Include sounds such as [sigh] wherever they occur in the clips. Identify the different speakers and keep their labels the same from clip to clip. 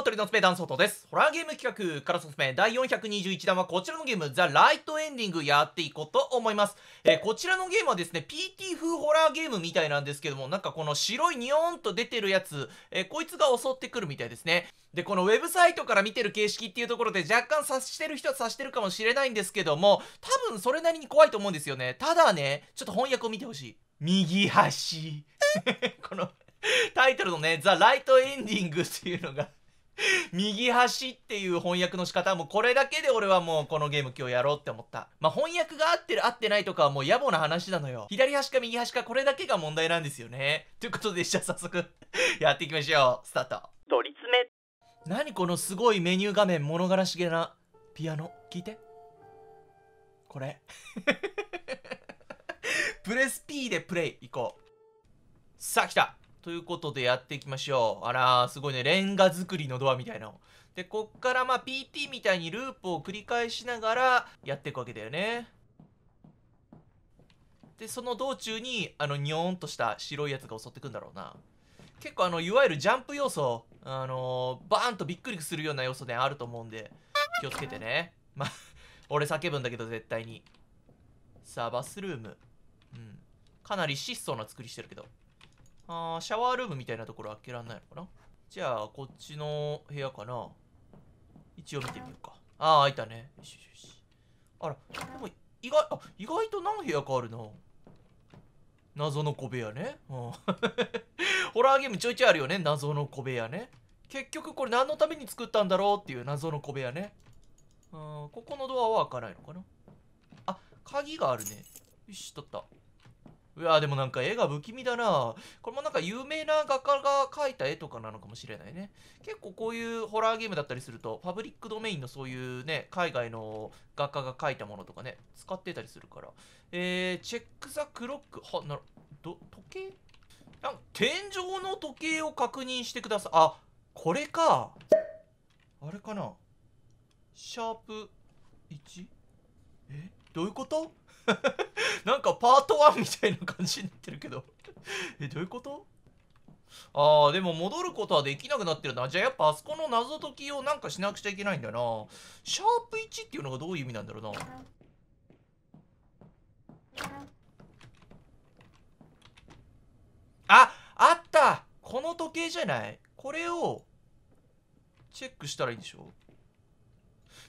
Speaker 1: ー、鳥のスペダンソトです。ホラーゲーム企画からソスペ第421弾はこちらのゲーム、ザ・ライトエンディングやっていこうと思います。えー、こちらのゲームはですね、PT 風ホラーゲームみたいなんですけども、なんかこの白いニョーンと出てるやつ、えー、こいつが襲ってくるみたいですね。で、このウェブサイトから見てる形式っていうところで若干察してる人は察してるかもしれないんですけども、多分それなりに怖いと思うんですよね。ただね、ちょっと翻訳を見てほしい。右端。[laughs] このタイトルのね、ザ・ライトエンディングっていうのが [laughs] 右端っていう翻訳の仕方もうこれだけで俺はもうこのゲーム今日やろうって思った。まあ、翻訳が合ってる合ってないとかはもう野暮な話なのよ。左端か右端かこれだけが問題なんですよね。ということで、じゃあ早速 [laughs] やっていきましょう。スタート。取り詰め。何このすごいメニュー画面物悲しげなピアノ。聞いて。これ。[laughs] プレス P でプレイ行こう。さあ来た。ということでやっていきましょう。あら、すごいね。レンガ作りのドアみたいなの。で、こっからまあ PT みたいにループを繰り返しながらやっていくわけだよね。で、その道中に、あの、にょーんとした白いやつが襲ってくんだろうな。結構あの、いわゆるジャンプ要素、あのー、バーンとびっくりするような要素で、ね、あると思うんで、気をつけてね。ま [laughs] 俺叫ぶんだけど、絶対に。さあ、バスルーム。うん。かなり質素な作りしてるけど。あシャワールームみたいなところ開けらんないのかなじゃあ、こっちの部屋かな一応見てみようか。ああ、開いたね。よしよしよし。あら、でも、意外、あ、意外と何部屋かあるな。謎の小部屋ね。うん、[laughs] ホラーゲームちょいちょいあるよね。謎の小部屋ね。結局これ何のために作ったんだろうっていう謎の小部屋ね。うん、ここのドアは開かないのかなあ、鍵があるね。よし、取った。うわでもなんか絵が不気味だなこれもなんか有名な画家が描いた絵とかなのかもしれないね結構こういうホラーゲームだったりするとパブリックドメインのそういうね海外の画家が描いたものとかね使ってたりするからえー、チェック・ザ・クロックはなど時計なん天井の時計を確認してくださいあこれかあれかなシャープ1えどういうこと [laughs] なんかパート1みたいな感じになってるけど [laughs] え、どういうことああ、でも戻ることはできなくなってるな。じゃあやっぱあそこの謎解きをなんかしなくちゃいけないんだよな。シャープ1っていうのがどういう意味なんだろうな。あ、あったこの時計じゃないこれをチェックしたらいいんでしょ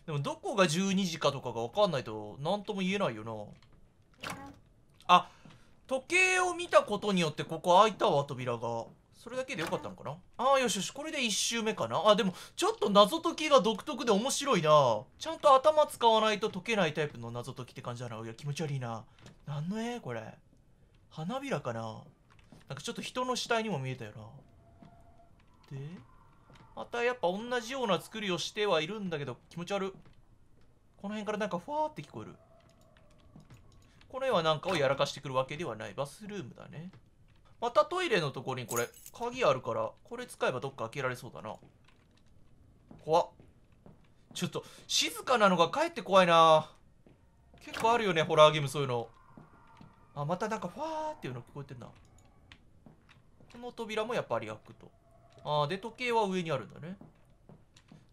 Speaker 1: でもどこが12時かとかが分かんないと何とも言えないよな。あ時計を見たことによってここ開いたわ扉がそれだけでよかったのかなあーよしよしこれで1周目かなあでもちょっと謎解きが独特で面白いなちゃんと頭使わないと解けないタイプの謎解きって感じだないや気持ち悪いな何の絵これ花びらかななんかちょっと人の死体にも見えたよなでまたやっぱ同じような作りをしてはいるんだけど気持ち悪この辺からなんかふわーって聞こえるこのはなんかをやらかしてくるわけではない。バスルームだね。またトイレのとこにこれ、鍵あるから、これ使えばどっか開けられそうだな。怖っ。ちょっと、静かなのがかえって怖いな結構あるよね、ホラーゲームそういうの。あ、またなんか、ファーっていうの聞こえてんな。この扉もやっぱり開くと。ああ、で、時計は上にあるんだね。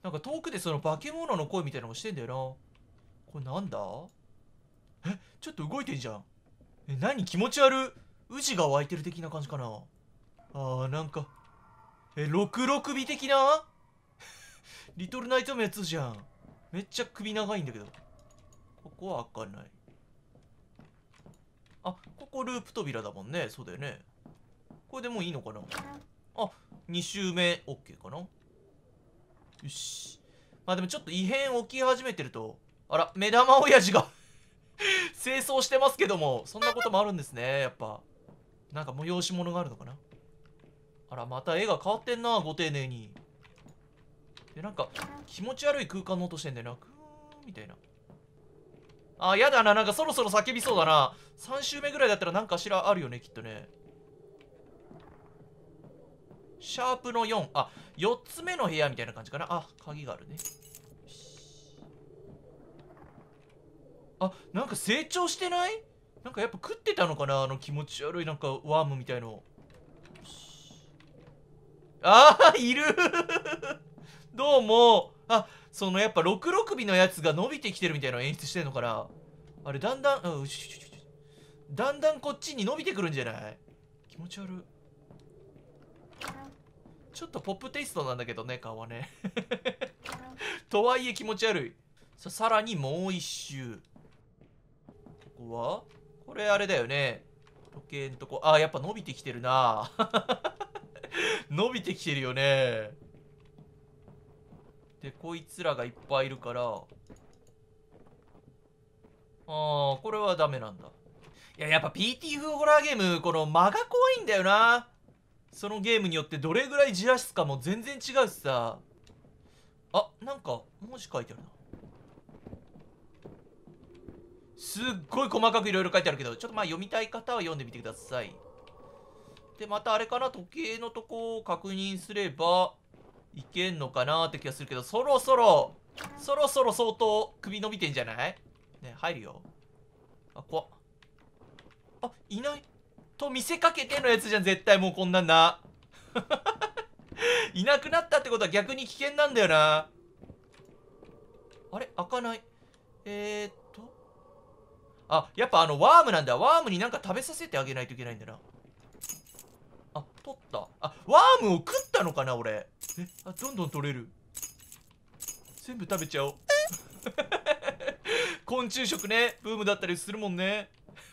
Speaker 1: なんか遠くでその化け物の声みたいなのもしてんだよな。これなんだえちょっと動いてんじゃんえ何気持ち悪宇治が湧いてる的な感じかなあーなんかえ六六尾的な [laughs] リトルナイトのやつじゃんめっちゃ首長いんだけどここは開かないあここループ扉だもんねそうだよねこれでもういいのかなあ2周目 OK かなよしまあでもちょっと異変起き始めてるとあら目玉親父が清掃してますけどもそんなこともあるんですねやっぱなんか催し物があるのかなあらまた絵が変わってんなご丁寧にでなんか気持ち悪い空間の音してんだよなクーンみたいなあやだななんかそろそろ叫びそうだな3周目ぐらいだったら何かしらあるよねきっとねシャープの4あ4つ目の部屋みたいな感じかなあ鍵があるねあなんか成長してないなんかやっぱ食ってたのかなあの気持ち悪いなんかワームみたいのああいるどうもあそのやっぱ66尾のやつが伸びてきてるみたいな演出してんのかなあれだんだんうんだんだんこっちに伸びてくるんじゃない気持ち悪いちょっとポップテイストなんだけどね顔はね [laughs] とはいえ気持ち悪いささらにもう一周こはこれあれだよね。時計のとこ。あ、やっぱ伸びてきてるな。[laughs] 伸びてきてるよね。で、こいつらがいっぱいいるから。ああ、これはダメなんだ。いや、やっぱ PT 風ホラーゲーム、この間が怖いんだよな。そのゲームによってどれぐらいじらすかも全然違うしさ。あ、なんか文字書いてあるな。すっごい細かくいろいろ書いてあるけど、ちょっとまあ読みたい方は読んでみてください。で、またあれかな、時計のとこを確認すれば、いけんのかなって気がするけど、そろそろ、そろそろ相当首伸びてんじゃないね、入るよ。あ、怖っ。あ、いない。と見せかけてのやつじゃん、絶対もうこんなんな。[laughs] いなくなったってことは逆に危険なんだよな。あれ開かない。えー、っあ、やっぱあの、ワームなんだ。ワームになんか食べさせてあげないといけないんだな。あ、取った。あ、ワームを食ったのかな、俺。え、あ、どんどん取れる。全部食べちゃおう。[laughs] 昆虫食ね、ブームだったりするもんね。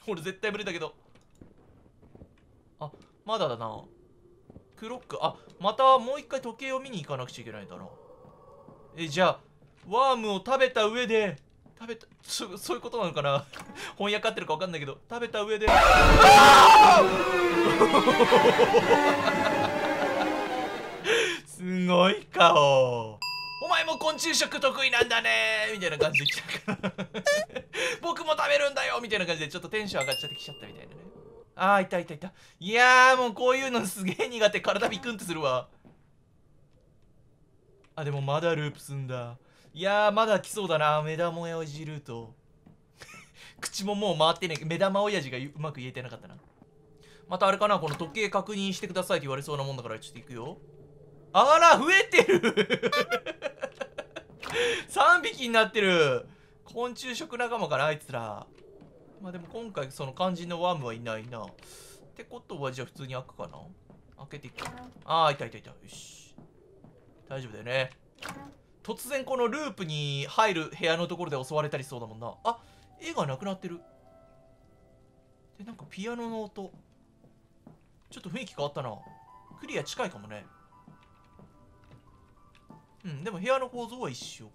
Speaker 1: 俺絶対無理だけど。あ、まだだな。クロック。あ、またもう一回時計を見に行かなくちゃいけないんだな。え、じゃあ、ワームを食べた上で、食べたそそういうことなのかな翻訳合ってるか分かんないけど食べた上であすごい顔お前も昆虫食得意なんだねみたいな感じで来たから [laughs] 僕も食べるんだよみたいな感じでちょっとテンション上がっちゃってきちゃったみたいなねあーいたいたいたいやもうこういうのすげえ苦手体ビクンってするわあでもまだループすんだいやー、まだ来そうだな。目玉親父ルート。[laughs] 口ももう回ってね目玉親父がうまく言えてなかったな。またあれかなこの時計確認してくださいって言われそうなもんだから、ちょっと行くよ。あら、増えてる !3 [laughs] 匹になってる昆虫食仲間かなあいつら。まあでも今回その肝心のワームはいないな。ってことはじゃあ普通に開くかな開けていくああ、いたいたいた。よし。大丈夫だよね。突然このループに入る部屋のところで襲われたりそうだもんなあ絵がなくなってるでなんかピアノの音ちょっと雰囲気変わったなクリア近いかもねうんでも部屋の構造は一緒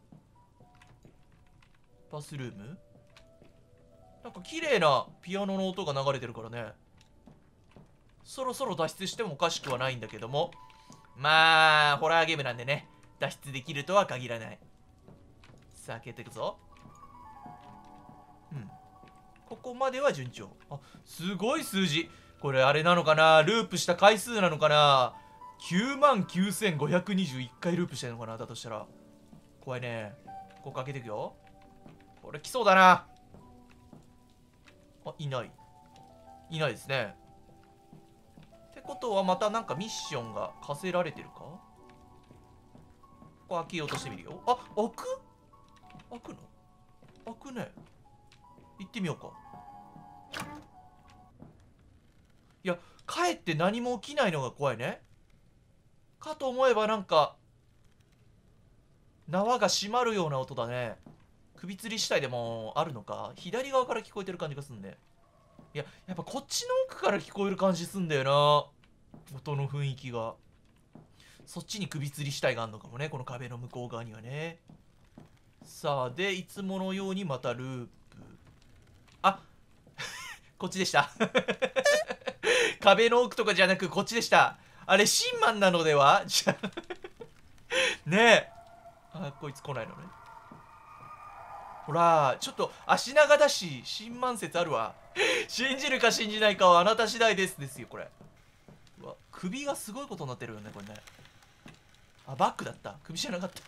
Speaker 1: バスルームなんか綺麗なピアノの音が流れてるからねそろそろ脱出してもおかしくはないんだけどもまあホラーゲームなんでね脱出できるとは限らないさあ蹴っていくぞうんここまでは順調あすごい数字これあれなのかなループした回数なのかな9万9521回ループしてるのかなだとしたら怖いねここ開けていくよこれ来そうだなあいないいないですねってことはまたなんかミッションが課せられてるかここ開けようとしてみるよあ開く開くの開くね行ってみようかいや帰って何も起きないのが怖いねかと思えばなんか縄が閉まるような音だね首吊り死体でもあるのか左側から聞こえてる感じがすんねいややっぱこっちの奥から聞こえる感じすんだよな音の雰囲気がそっちに首吊り死体があるのかもねこの壁の向こう側にはねさあでいつものようにまたループあ [laughs] こっちでした [laughs] 壁の奥とかじゃなくこっちでしたあれシンマンなのではじゃねえあこいつ来ないのねほらちょっと足長だし新満説あるわ信じるか信じないかはあなた次第ですですよこれうわ首がすごいことになってるよねこれねあバックだった首じゃなかった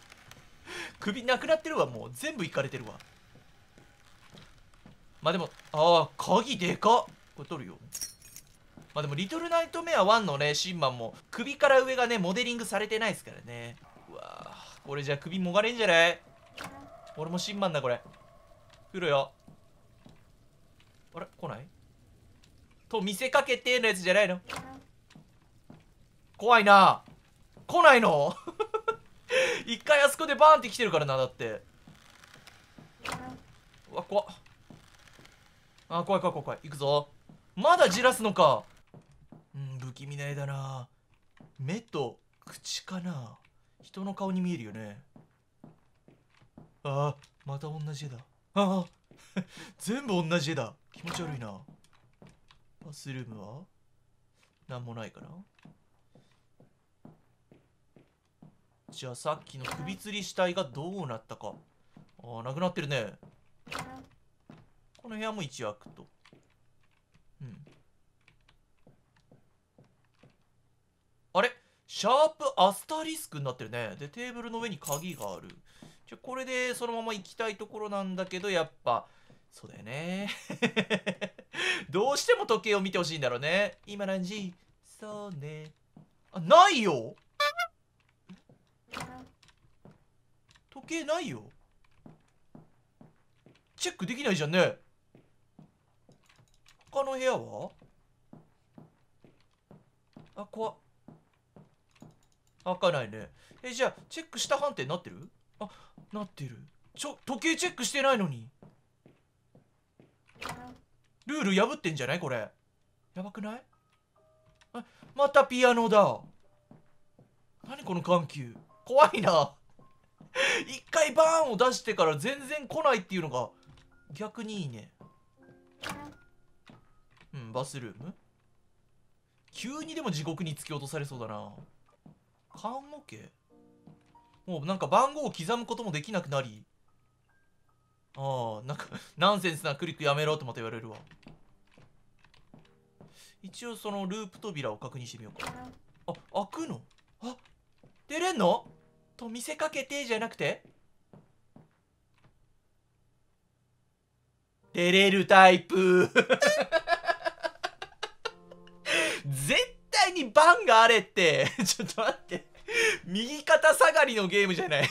Speaker 1: 首なくなってるわもう全部いかれてるわまあでもああ鍵でかっこれ取るよまあでもリトルナイトメア1のねシンマンも首から上がねモデリングされてないですからねうわこれじゃ首もがれんじゃない俺もシンマンだこれ来るよあれ来ないと見せかけてのやつじゃないの怖いな来ないの [laughs] 一回あそこでバーンって来てるからなだってうわ怖っあ怖い怖い怖い怖い行くぞまだじらすのかうん不気味な絵だな目と口かな人の顔に見えるよねああまた同じ絵だああ [laughs] 全部同じ絵だ気持ち悪いなバスルームは何もないかなじゃあさっきの首吊り死体がどうなったかああなくなってるねこの部屋も一枠とうんあれシャープアスタリスクになってるねでテーブルの上に鍵があるじゃこれでそのまま行きたいところなんだけどやっぱそうだよね [laughs] どうしても時計を見てほしいんだろうね今何時そうねあないよ時計ないよチェックできないじゃんね他の部屋はあ怖っ開かないねえじゃあチェックした判定になってるあなってるちょ時計チェックしてないのにルール破ってんじゃないこれやばくないあまたピアノだ何この緩急怖いな [laughs] 一回バーンを出してから全然来ないっていうのが逆にいいねうんバスルーム急にでも地獄に突き落とされそうだな看護家もうなんか番号を刻むこともできなくなりああなんかナンセンスなクリックやめろとまた言われるわ一応そのループ扉を確認してみようかあ開くのあ出れんの見せかけてじゃなくて照れるタイプ絶対にバンがあれってちょっと待って右肩下がりのゲームじゃない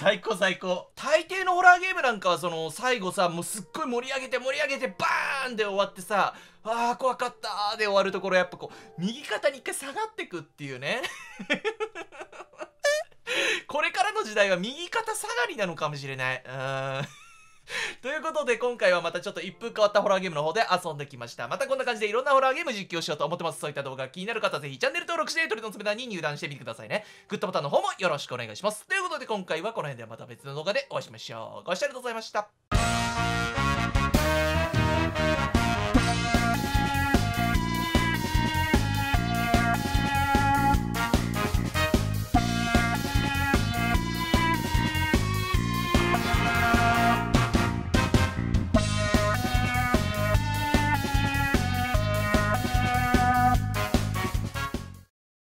Speaker 1: 最高最高大抵のホラーゲームなんかはその最後さもうすっごい盛り上げて盛り上げてバーンで終わってさあー怖かったで終わるところやっぱこう右肩に一回下がってくっていうね [laughs] これからの時代は右肩下がりなのかもしれないうん [laughs] ということで今回はまたちょっと一風変わったホラーゲームの方で遊んできましたまたこんな感じでいろんなホラーゲーム実況しようと思ってますそういった動画気になる方はぜひチャンネル登録して鳥のつめだに入団してみてくださいねグッドボタンの方もよろしくお願いしますということで今回はこの辺でまた別の動画でお会いしましょうご視聴ありがとうございました